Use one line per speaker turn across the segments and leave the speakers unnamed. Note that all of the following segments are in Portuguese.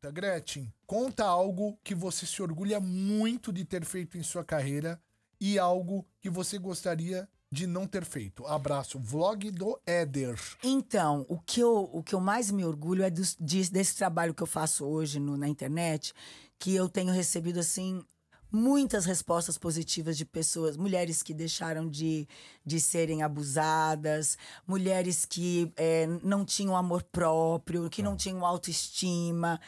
pergunta. Gretchen, conta algo que você se orgulha muito de ter feito em sua carreira e algo que você gostaria de não ter feito. Abraço, vlog do Éder. Então, o que eu, o que eu mais me orgulho é do, de, desse trabalho que eu faço hoje no, na internet, que eu tenho recebido assim muitas respostas positivas de pessoas, mulheres que deixaram de, de serem abusadas, mulheres que é, não tinham amor próprio, que não tá. tinham autoestima,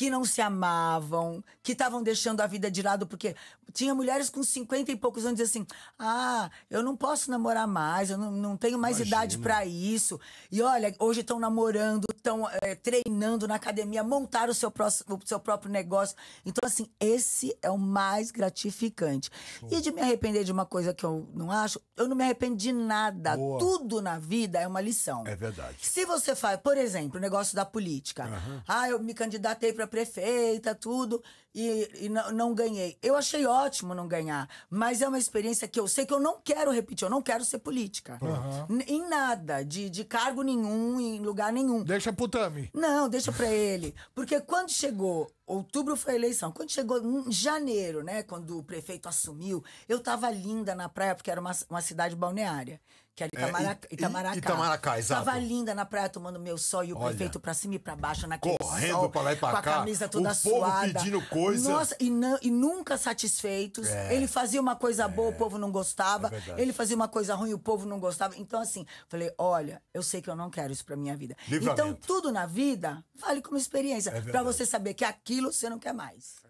que não se amavam, que estavam deixando a vida de lado, porque tinha mulheres com 50 e poucos anos assim: ah, eu não posso namorar mais, eu não, não tenho mais Imagina. idade para isso. E olha, hoje estão namorando, estão é, eh, treinando na academia, montaram o seu, próximo, o seu próprio negócio. Então, assim, esse é o mais gratificante. Show. E de me arrepender de uma coisa que eu não acho, eu não me arrependo de nada. Boa. Tudo na vida é uma lição. É verdade. Se você faz, por exemplo, o negócio da política. Uhum. Ah, eu me candidatei para prefeita, tudo, e, e não, não ganhei. Eu achei ótimo não ganhar, mas é uma experiência que eu sei que eu não quero repetir, eu não quero ser política. Uhum. Em nada, de, de cargo nenhum, em lugar nenhum. Deixa pro Tami. Não, deixa pra ele. Porque quando chegou Outubro foi a eleição. Quando chegou em janeiro, né, quando o prefeito assumiu, eu estava linda na praia, porque era uma, uma cidade balneária, que era é, Itamaraca, é, Itamaracá. Itamaracá, exato. Tava linda na praia tomando meu sol e o Olha, prefeito pra cima e pra baixo naquele Correndo sol, pra lá e pra cá. Com a camisa toda o suada. Povo pedindo coisa. Nossa, e, não, e nunca satisfeitos. É, ele fazia uma coisa é, boa, o é. povo não gostava. É ele fazia uma coisa ruim, o povo não gostava. Então, assim, falei: Olha, eu sei que eu não quero isso pra minha vida. Então, Livramento. Então, tudo na vida vale como experiência. É pra você saber que aquilo aquilo, você não quer mais.